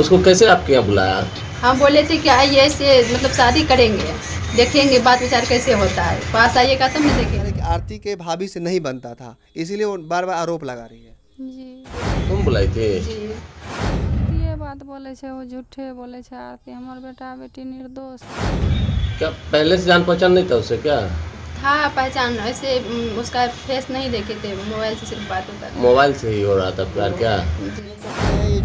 उसको कैसे आपके यहाँ बुलाया हम हाँ, बोले थे कि आइए ऐसे मतलब शादी करेंगे देखेंगे बात विचार कैसे होता है पास आइए का तब मैं देखेंगे आरती के भाभी से नहीं बनता था इसीलिए वो बार बार आरोप लगा रही है जी तुम बुलाई थे जी। ये बात बोले छे वो झूठे बोले छे आरती हमारे बेटा बेटी निर्दोष क्या पहले से जान पहचान नहीं था उससे क्या था पहचान ऐसे उसका फेस नहीं देखे थे मोबाइल से सिर्फ बात होता मोबाइल से ही हो रहा था प्यार क्या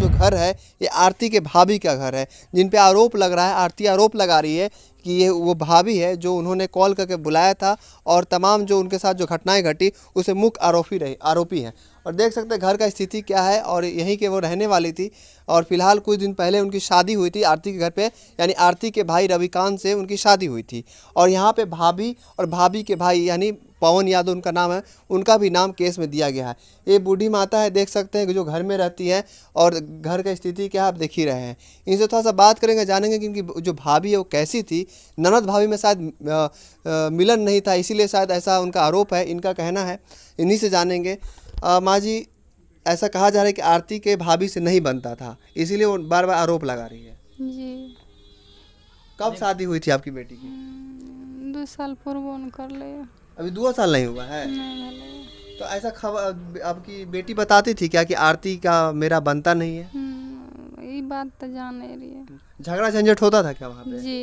जो घर है ये आरती के भाभी का घर है जिन पे आरोप लग रहा है आरती आरोप लगा रही है कि ये वो भाभी है जो उन्होंने कॉल करके बुलाया था और तमाम जो उनके साथ जो घटनाएं घटी उसे मुख्य आरोपी रही आरोपी हैं और देख सकते हैं घर का स्थिति क्या है और यहीं के वो रहने वाली थी और फिलहाल कुछ दिन पहले उनकी शादी हुई थी आरती के घर पे यानी आरती के भाई रविकांत से उनकी शादी हुई थी और यहाँ पर भाभी और भाभी के भाई यानी पवन यादव उनका नाम है उनका भी नाम केस में दिया गया है ये बूढ़ी माता है देख सकते हैं कि जो घर में रहती है और घर का स्थिति क्या आप देख ही रहे हैं इनसे थोड़ा सा बात करेंगे जानेंगे कि इनकी जो भाभी है वो कैसी थी ननद भाभी में शायद मिलन नहीं था इसीलिए शायद ऐसा उनका आरोप है इनका कहना है इन्हीं से जानेंगे माँ जी ऐसा कहा जा रहा है कि आरती के भाभी से नहीं बनता था इसीलिए वो बार बार आरोप लगा रही है जी कब शादी हुई थी आपकी बेटी की हम्म, दो साल पूर्व कर ले अभी दो साल नहीं हुआ है नहीं तो ऐसा खबर आपकी बेटी बताती थी क्या कि आरती का मेरा बनता नहीं है हम्म, ये बात तो जान नहीं रही है झगड़ा झंझट होता था क्या वहाँ पे जी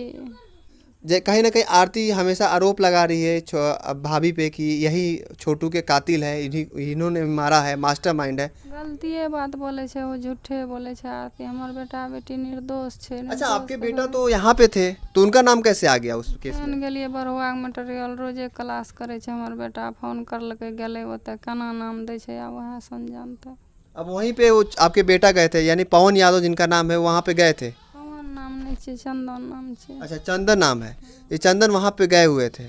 कहीं ना कहीं आरती हमेशा आरोप लगा रही है भाभी पे कि यही छोटू के कातिल है इन्होंने मारा है मास्टर माइंड है गलतिए बात बोले छे वो झूठे बोले छे आरती हमारे बेटा बेटी निर्दोष छे अच्छा आपके तो बेटा तो यहाँ पे थे तो उनका नाम कैसे आ गया उस केस में गेलिए बरुआ मटेरियल रोजे क्लास करे छे हमारे बेटा फोन करलकै गेलै ओतऽ केना नाम दे छे आब वएह सन जानतै अब वहीं पे वो आपके बेटा गए थे यानी पवन यादव जिनका नाम है वहाँ पे गए थे पवन नाम छी चंदन नाम छी अच्छा चंदन नाम है ये चंदन वहाँ पे गए हुए थे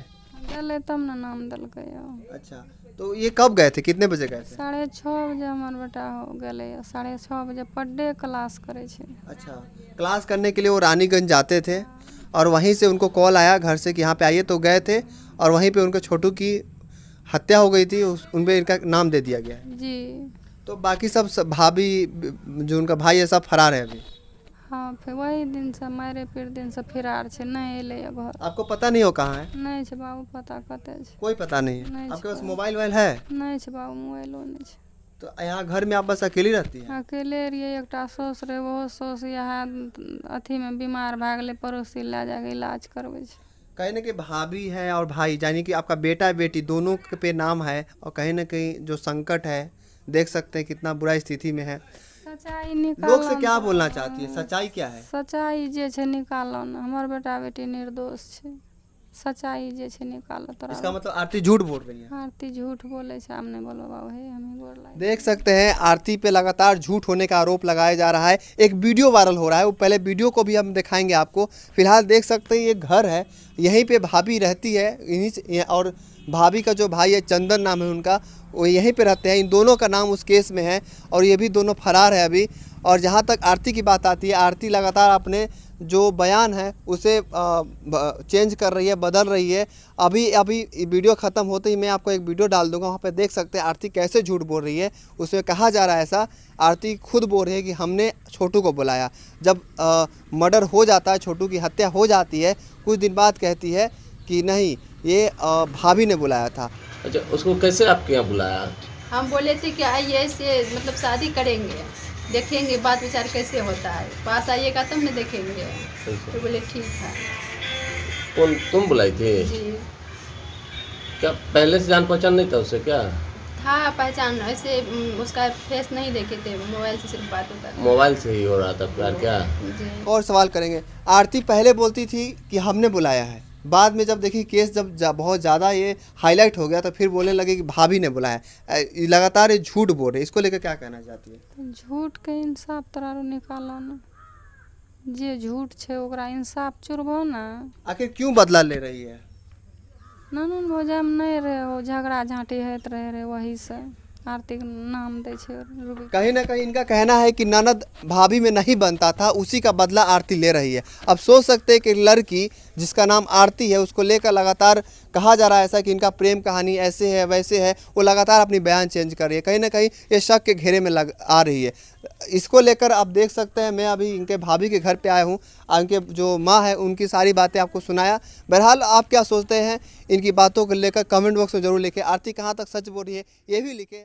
गले तब तो ना नाम दल गए अच्छा तो ये कब गए थे कितने बजे गए थे साढ़े छः बजे हमारे बेटा हो गले साढ़े छः बजे पर डे क्लास करे छे अच्छा क्लास करने के लिए वो रानीगंज जाते थे और वहीं से उनको कॉल आया घर से कि यहाँ पे आइए तो गए थे और वहीं पे उनके छोटू की हत्या हो गई थी उन पर इनका नाम दे दिया गया जी तो बाकी सब भाभी जो उनका भाई है सब फरार है अभी हाँ फिर वही दिन से मारे पीट दिन से छे नहीं घर आपको पता नहीं हो कहाँ है नहीं छे बाबू पता कते कोई पता नहीं है आपके पास मोबाइल है नहीं छे बाबू नहीं छे तो यहाँ घर में आप बस अकेली रहती हैं अकेले रहिए एक सौस रहे वो यहाँ अथी में बीमार भा पड़ोसी ला जाके इलाज करवे कहीं ना कहीं भाभी है और भाई यानी कि आपका बेटा बेटी दोनों पे नाम है और कहीं ना कहीं जो संकट है देख सकते हैं कितना बुरा स्थिति में है सच्चाई निकालो लोग से क्या तो बोलना चाहती है हाँ। सच्चाई क्या है सच्चाई जे छे निकालो ना हमार बेटा बेटी निर्दोष छे सच्चाई जे छे निकालो तोरा इसका मतलब आरती झूठ बोल रही है आरती झूठ बोले छे हम बोलो बाबू हे हम बोल रहे देख सकते हैं आरती पे लगातार झूठ होने का आरोप लगाया जा रहा है एक वीडियो वायरल हो रहा है वो पहले वीडियो को भी हम दिखाएंगे आपको फिलहाल देख सकते हैं ये घर है यहीं पे भाभी रहती है और भाभी का जो भाई है चंदन नाम है उनका वो यहीं पे रहते हैं इन दोनों का नाम उस केस में है और ये भी दोनों फरार है अभी और जहाँ तक आरती की बात आती है आरती लगातार अपने जो बयान है उसे चेंज कर रही है बदल रही है अभी अभी वीडियो ख़त्म होते ही मैं आपको एक वीडियो डाल दूंगा वहाँ पे देख सकते हैं आरती कैसे झूठ बोल रही है उसमें कहा जा रहा है ऐसा आरती खुद बोल रही है कि हमने छोटू को बुलाया जब मर्डर हो जाता है छोटू की हत्या हो जाती है कुछ दिन बाद कहती है कि नहीं ये भाभी ने बुलाया था अच्छा उसको कैसे आपके यहाँ बुलाया हम बोले थे कि आइए ऐसे मतलब शादी करेंगे देखेंगे बात विचार कैसे होता है पास आइएगा तब न देखेंगे अच्छा। तो बोले ठीक है कौन तुम बुलाई थी जी क्या पहले से जान पहचान नहीं था उससे क्या था पहचान ऐसे उसका फेस नहीं देखे थे मोबाइल से सिर्फ बात होता था मोबाइल से ही हो रहा था प्यार क्या और सवाल करेंगे आरती पहले बोलती थी कि हमने बुलाया है बाद में जब देखिए केस जब जा, बहुत ज़्यादा ये हाईलाइट हो गया तो फिर बोलने लगे कि भाभी ने बोला है लगातार ये झूठ बोल रहे इसको लेकर क्या कहना चाहती है तो झूठ के इंसाफ तरह तो निकालो ना जे झूठ छे ओकरा इंसाफ चुरबो ना आखिर क्यों बदला ले रही है नानून भोजा में नहीं रहे झगड़ा झाँटी होते रहे रहे वही से आरती नाम दे कहीं ना कहीं इनका कहना है कि ननद भाभी में नहीं बनता था उसी का बदला आरती ले रही है अब सोच सकते हैं कि लड़की जिसका नाम आरती है उसको लेकर लगातार कहा जा रहा है ऐसा कि इनका प्रेम कहानी ऐसे है वैसे है वो लगातार अपनी बयान चेंज कर रही है कहीं ना कहीं ये शक के घेरे में लग आ रही है इसको लेकर आप देख सकते हैं मैं अभी इनके भाभी के घर पर आया हूँ इनके जो माँ है उनकी सारी बातें आपको सुनाया बहरहाल आप क्या सोचते हैं इनकी बातों को लेकर कमेंट बॉक्स में जरूर लिखे आरती कहाँ तक सच बोल रही है ये भी लिखे